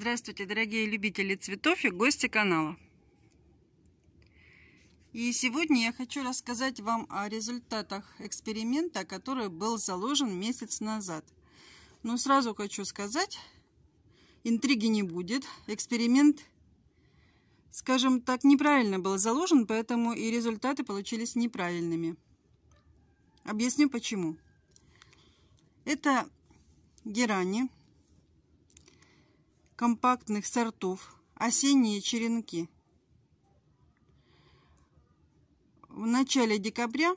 Здравствуйте, дорогие любители цветов и гости канала. И сегодня я хочу рассказать вам о результатах эксперимента, который был заложен месяц назад. Но сразу хочу сказать, интриги не будет. Эксперимент, скажем так, неправильно был заложен, поэтому и результаты получились неправильными. Объясню почему. Это герани компактных сортов, осенние черенки. В начале декабря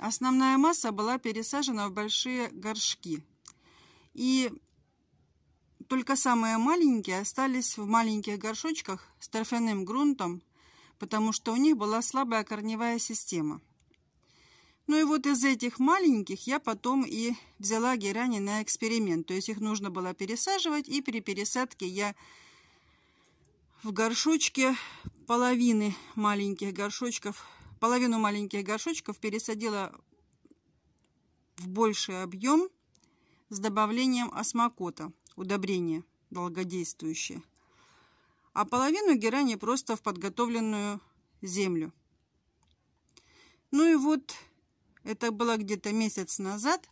основная масса была пересажена в большие горшки. И только самые маленькие остались в маленьких горшочках с торфяным грунтом, потому что у них была слабая корневая система. Ну и вот из этих маленьких я потом и взяла герани на эксперимент. То есть их нужно было пересаживать, и при пересадке я в горшочке половины маленьких горшочков, половину маленьких горшочков пересадила в больший объем с добавлением осмокота, удобрения долгодействующее, А половину герани просто в подготовленную землю. Ну и вот это было где-то месяц назад.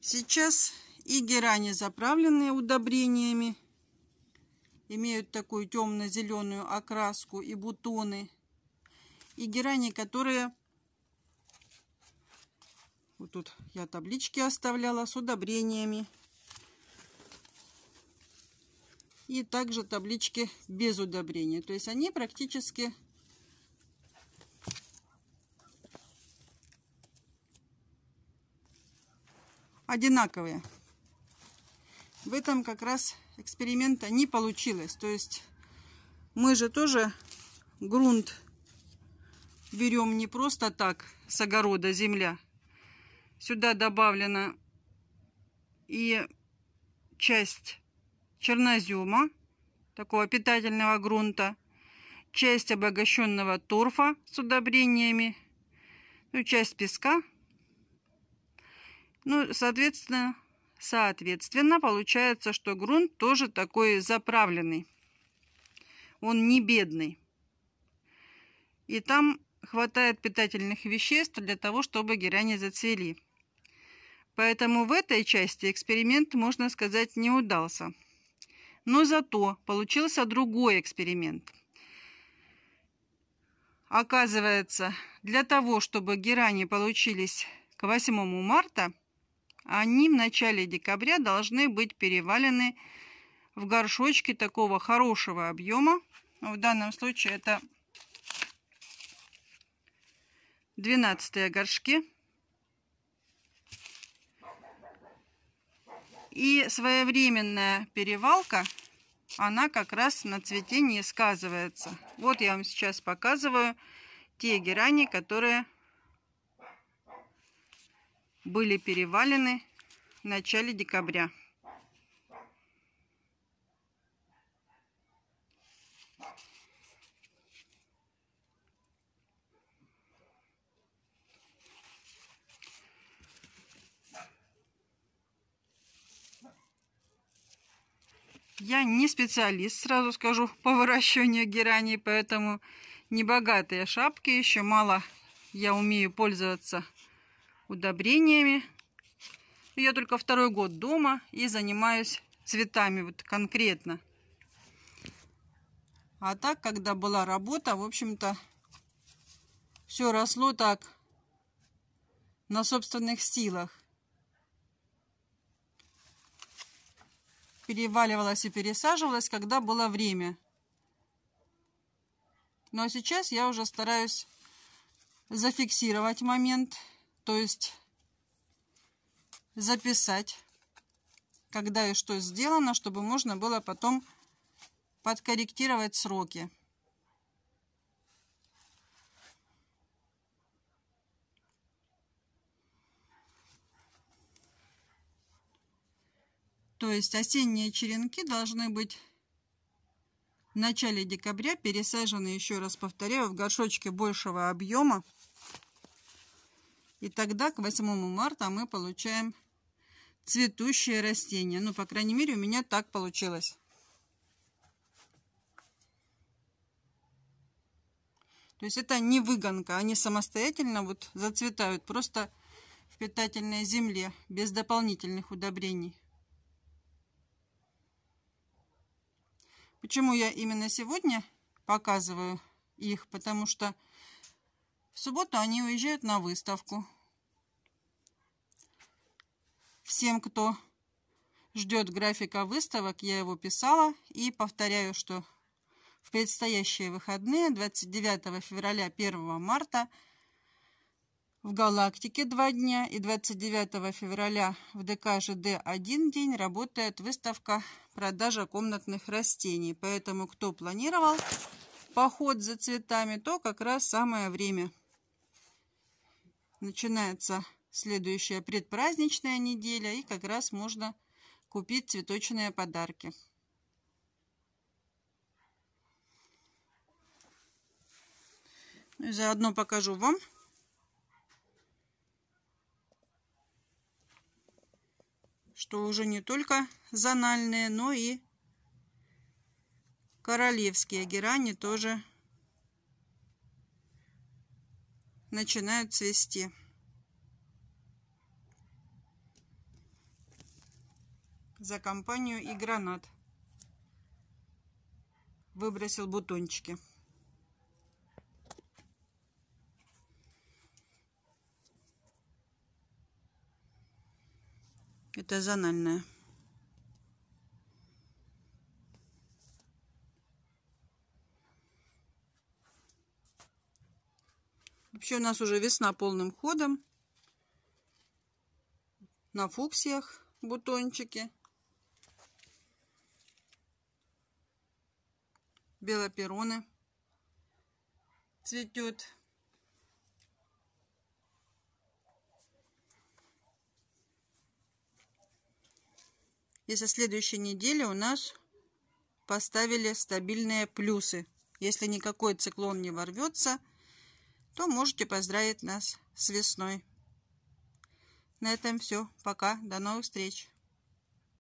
Сейчас и герани, заправленные удобрениями, имеют такую темно-зеленую окраску и бутоны. И герани, которые... Вот тут я таблички оставляла с удобрениями. И также таблички без удобрения. То есть они практически одинаковые. В этом как раз эксперимента не получилось. То есть мы же тоже грунт берем не просто так с огорода земля. Сюда добавлена и часть чернозема, такого питательного грунта, часть обогащенного торфа с удобрениями, ну, часть песка ну, соответственно, соответственно, получается, что грунт тоже такой заправленный. Он не бедный. И там хватает питательных веществ для того, чтобы герани зацвели. Поэтому в этой части эксперимент, можно сказать, не удался. Но зато получился другой эксперимент. Оказывается, для того, чтобы герани получились к 8 марта – они в начале декабря должны быть перевалены в горшочки такого хорошего объема. В данном случае это 12 горшки. И своевременная перевалка, она как раз на цветении сказывается. Вот я вам сейчас показываю те герани, которые были перевалены в начале декабря. Я не специалист, сразу скажу, по выращиванию гераний, поэтому небогатые шапки, еще мало я умею пользоваться удобрениями. Я только второй год дома и занимаюсь цветами вот конкретно. А так, когда была работа, в общем-то, все росло так на собственных силах. Переваливалась и пересаживалась, когда было время. Но ну, а сейчас я уже стараюсь зафиксировать момент. То есть записать, когда и что сделано, чтобы можно было потом подкорректировать сроки. То есть осенние черенки должны быть в начале декабря пересажены, еще раз повторяю, в горшочке большего объема. И тогда к 8 марта мы получаем цветущее растение. Ну, по крайней мере, у меня так получилось. То есть это не выгонка, они самостоятельно вот зацветают просто в питательной земле, без дополнительных удобрений. Почему я именно сегодня показываю их? Потому что в субботу они уезжают на выставку. Всем, кто ждет графика выставок, я его писала. И повторяю, что в предстоящие выходные 29 февраля 1 марта в «Галактике» два дня и 29 февраля в ДК ЖД один день работает выставка «Продажа комнатных растений». Поэтому, кто планировал поход за цветами, то как раз самое время – начинается следующая предпраздничная неделя, и как раз можно купить цветочные подарки. Ну, заодно покажу вам. что уже не только зональные, но и королевские герани тоже начинают цвести. За компанию и гранат. Выбросил бутончики. Это зональная. Вообще у нас уже весна полным ходом. На фуксиях бутончики. Белопероны цветет. И со следующей недели у нас поставили стабильные плюсы. Если никакой циклон не ворвется – то можете поздравить нас с весной. На этом все. Пока. До новых встреч.